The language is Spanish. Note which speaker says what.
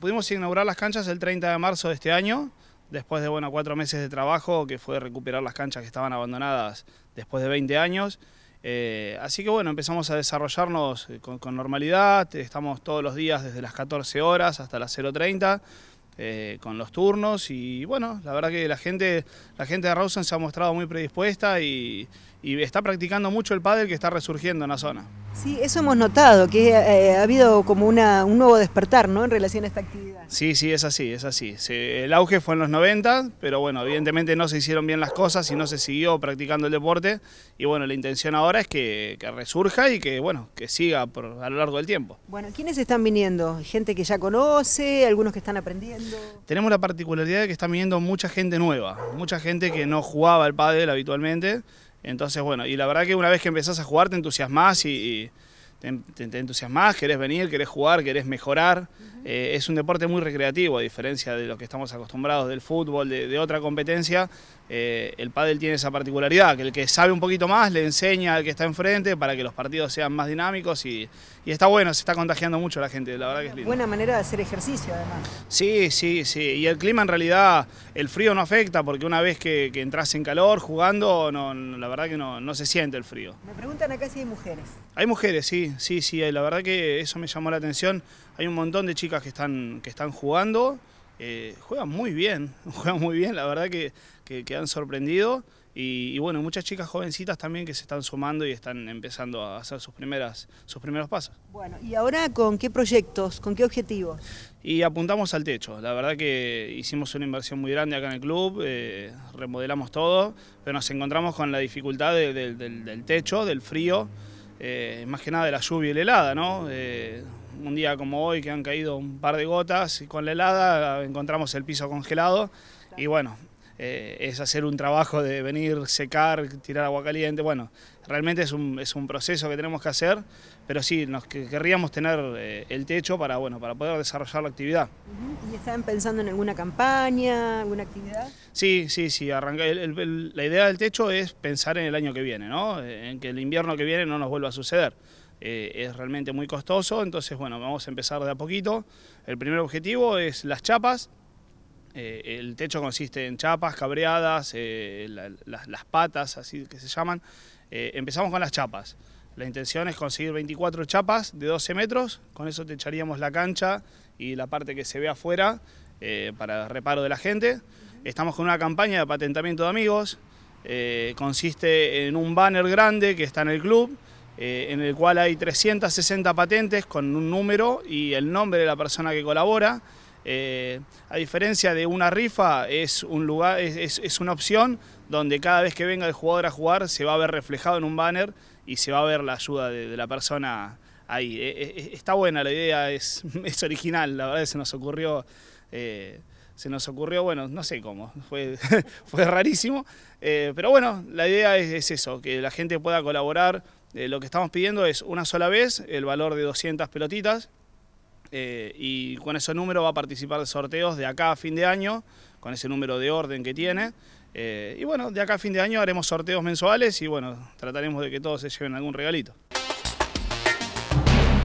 Speaker 1: Pudimos inaugurar las canchas el 30 de marzo de este año, después de bueno, cuatro meses de trabajo, que fue recuperar las canchas que estaban abandonadas después de 20 años. Eh, así que bueno, empezamos a desarrollarnos eh, con, normalidad, estamos todos los días desde las 14 horas hasta las 0.30 eh, con los turnos y bueno, la verdad que la gente, la gente de Rawson se ha mostrado muy predispuesta y, y está practicando mucho el pádel que está resurgiendo en la zona.
Speaker 2: Sí, eso hemos notado, que eh, ha habido como una, un nuevo despertar ¿no? en relación a esta actividad.
Speaker 1: Sí, sí, es así, es así. el auge fue en los 90, pero bueno, evidentemente no se hicieron bien las cosas y no se siguió practicando el deporte. Y bueno, la intención ahora es que, resurja y que, bueno, que siga por, a lo largo del tiempo.
Speaker 2: Bueno, ¿quiénes están viniendo? ¿Gente que ya conoce? ¿Algunos que están aprendiendo?
Speaker 1: Tenemos la particularidad de que están viniendo mucha gente nueva, mucha gente que no jugaba al pádel habitualmente, entonces, bueno, y la verdad que una vez que empezás a jugar te entusiasmas y, y te, entusiasmas, entusiasmás, querés venir, querés jugar, querés mejorar. Eh, es un deporte muy recreativo, a diferencia de lo que estamos acostumbrados del fútbol, de, otra competencia. Eh, el pádel tiene esa particularidad, que el que sabe un poquito más le enseña al que está enfrente para que los partidos sean más dinámicos y, está bueno, se está contagiando mucho la gente, la verdad que es lindo. Buena manera de hacer
Speaker 2: ejercicio además.
Speaker 1: Sí, sí, sí. Y el clima en realidad, el frío no afecta porque una vez que, entras en calor jugando, no, la verdad que no se siente el frío.
Speaker 2: Me preguntan acá si hay mujeres.
Speaker 1: Hay mujeres, sí sí, sí, eh, la verdad que eso me llamó la atención. Hay un montón de chicas que están, que están jugando, eh, juegan muy bien, juegan muy bien, la verdad que, que, han sorprendido. Y, bueno, muchas chicas jovencitas también que se están sumando y están empezando a hacer sus, primeras, sus primeros pasos.
Speaker 2: Bueno, ¿y ahora con qué proyectos, con qué objetivos?
Speaker 1: Y apuntamos al techo, la verdad que hicimos una inversión muy grande acá en el club, eh, remodelamos todo, pero nos encontramos con la dificultad del techo, del frío. Eh, más que nada de la lluvia y la helada, ¿no? Eh, un día como hoy que han caído un par de gotas y con la helada encontramos el piso congelado y bueno, eh, es hacer un trabajo de venir, secar, tirar agua caliente. Bueno, realmente es un, proceso que tenemos que hacer, pero sí, nos querríamos tener eh, el techo para, bueno, para poder desarrollar la actividad.
Speaker 2: ¿Y estaban pensando en alguna campaña, alguna actividad?
Speaker 1: Sí, sí, sí. Arranca, la idea del techo es pensar en el año que viene, ¿no? En que el invierno que viene no nos vuelva a suceder. Eh, es realmente muy costoso, entonces bueno, vamos a empezar de a poquito. El primer objetivo es las chapas, eh, el techo consiste en chapas cabreadas, eh, las patas, así que se llaman. Eh, empezamos con las chapas. La intención es conseguir 24 chapas de 12 metros, con eso techaríamos la cancha y la parte que se ve afuera para reparo de la gente. Estamos con una campaña de patentamiento de amigos, consiste en un banner grande que está en el club, en el cual hay 360 patentes con un número y el nombre de la persona que colabora. Eh, a diferencia de una rifa, es, un lugar, es, una opción donde cada vez que venga el jugador a jugar se va a ver reflejado en un banner y se va a ver la ayuda de, la persona ahí. Eh, eh, está buena la idea, es, es original, la verdad se nos ocurrió... se nos ocurrió, bueno, no sé cómo, fue, fue rarísimo, pero bueno, la idea es, eso, que la gente pueda colaborar. lo que estamos pidiendo es una sola vez el valor de 200 pelotitas, eh, y con ese número va a participar de sorteos de acá a fin de año, con ese número de orden que tiene. Eh, y bueno, de acá a fin de año haremos sorteos mensuales y bueno, trataremos de que todos se lleven algún regalito.